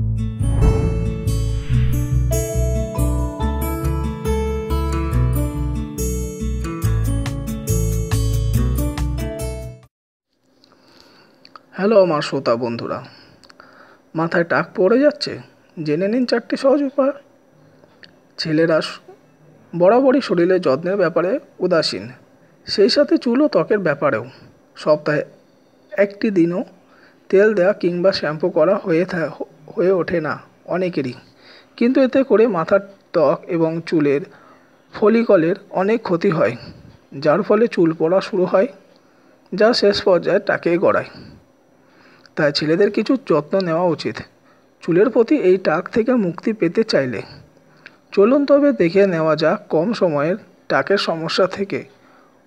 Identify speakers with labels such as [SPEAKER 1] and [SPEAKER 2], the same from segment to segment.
[SPEAKER 1] hello আমার শ্রোতা বন্ধুরা মাথায় টাক পড়ে যাচ্ছে জেনে নিন চারটি সহজ উপায় ছেলেরা বরাবরই শরীরের যত্নের ব্যাপারে উদাসীন সেই সাথে চুল ও ত্বকের ব্যাপারেও সপ্তাহে একটি দিনও তেল দেওয়া কিংবা শ্যাম্পু করা হয়ে হয়ে ওঠে না অনেকেরই কিন্তু এতে করে মাথার ত্বক এবং চুলের ফলিকলের অনেক ক্ষতি হয় যার ফলে চুল পড়া শুরু হয় যা শেষ পর্যায়ে টাকে গড়ায় তাই ছেলেদের কিছু যত্ন নেওয়া উচিত চুলের প্রতি এই টাক থেকে মুক্তি পেতে চাইলে চলুন তবে দেখে নেওয়া যাক কম সময়ের টাকের সমস্যা থেকে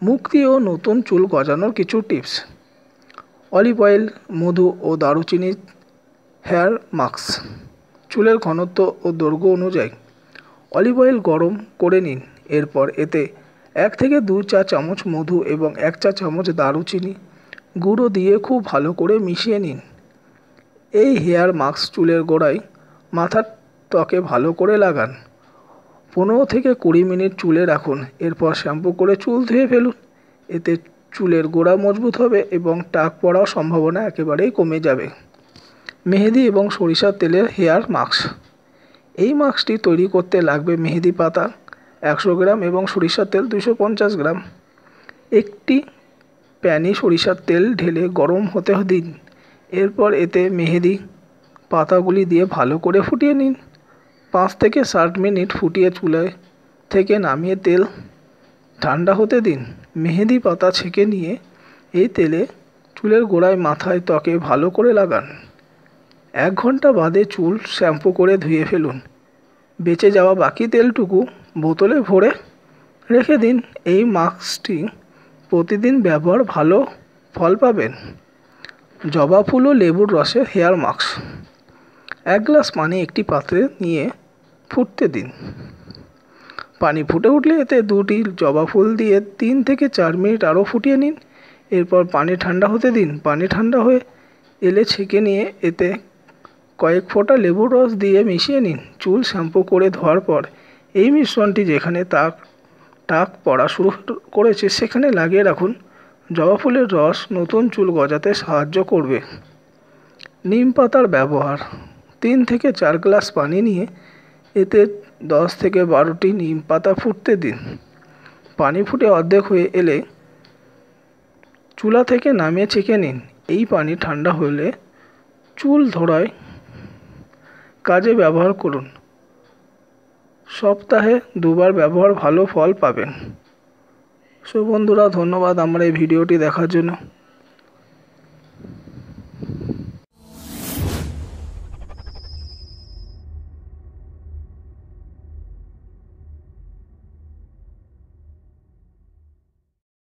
[SPEAKER 1] মুক্তি ও নতুন চুল গজানোর কিছু টিপস অলিভ অয়েল মধু ও দারুচিনির হেয়ার মাস্ক চুলের ঘনত্ব ও দৈর্ঘ্য অনুযায়ী অলিভ অয়েল গরম করে নিন এরপর এতে এক থেকে দু চা চামচ মধু এবং এক চা চামচ দারুচিনি গুঁড়ো দিয়ে খুব ভালো করে মিশিয়ে নিন এই হেয়ার মাস্ক চুলের গোড়ায় মাথার ত্বকে ভালো করে লাগান পনেরো থেকে কুড়ি মিনিট চুলে রাখুন এরপর শ্যাম্পু করে চুল ধুয়ে ফেলুন এতে চুলের গোড়া মজবুত হবে এবং টাক পড়ার সম্ভাবনা একেবারেই কমে যাবে মেহেদি এবং সরিষার তেলের হেয়ার মাস্ক এই মাস্কটি তৈরি করতে লাগবে মেহেদি পাতা একশো গ্রাম এবং সরিষার তেল দুশো পঞ্চাশ গ্রাম একটি প্যানে সরিষার তেল ঢেলে গরম হতে দিন এরপর এতে মেহেদি পাতাগুলি দিয়ে ভালো করে ফুটিয়ে নিন পাঁচ থেকে ষাট মিনিট ফুটিয়ে চুলে থেকে নামিয়ে তেল ঠান্ডা হতে দিন মেহেদি পাতা ছেঁকে নিয়ে এই তেলে চুলের গোড়ায় মাথায় ত্বকে ভালো করে লাগান এক ঘন্টা বাদে চুল শ্যাম্পু করে ধুয়ে ফেলুন বেঁচে যাওয়া বাকি তেলটুকু বোতলে ভরে রেখে দিন এই মাস্কটি প্রতিদিন ব্যবহার ভালো ফল পাবেন জবা ফুল ও লেবুর রসে হেয়ার মাস্ক এক গ্লাস পানি একটি পাত্রে নিয়ে ফুটতে দিন পানি ফুটে উঠলে এতে দুটি জবা ফুল দিয়ে তিন থেকে চার মিনিট আরও ফুটিয়ে নিন এরপর পানি ঠান্ডা হতে দিন পানি ঠান্ডা হয়ে এলে ছেঁকে নিয়ে এতে কয়েক ফোঁটা লেবুর রস দিয়ে মিশিয়ে নিন চুল শ্যাম্পু করে ধোয়ার পর এই মিশ্রণটি যেখানে তাক টাক পড়া শুরু করেছে সেখানে লাগিয়ে রাখুন জবা ফুলের রস নতুন চুল গজাতে সাহায্য করবে নিম পাতার ব্যবহার তিন থেকে চার গ্লাস পানি নিয়ে এতে দশ থেকে বারোটি নিম পাতা ফুটতে দিন পানি ফুটে অর্ধেক হয়ে এলে চুলা থেকে নামিয়ে ছেঁকে নিন এই পানি ঠান্ডা হলে চুল ধরায় কাজে ব্যবহার করুন সপ্তাহে দুবার ব্যবহার ভালো ফল পাবেন সো বন্ধুরা ধন্যবাদ আমার এই ভিডিওটি দেখার জন্য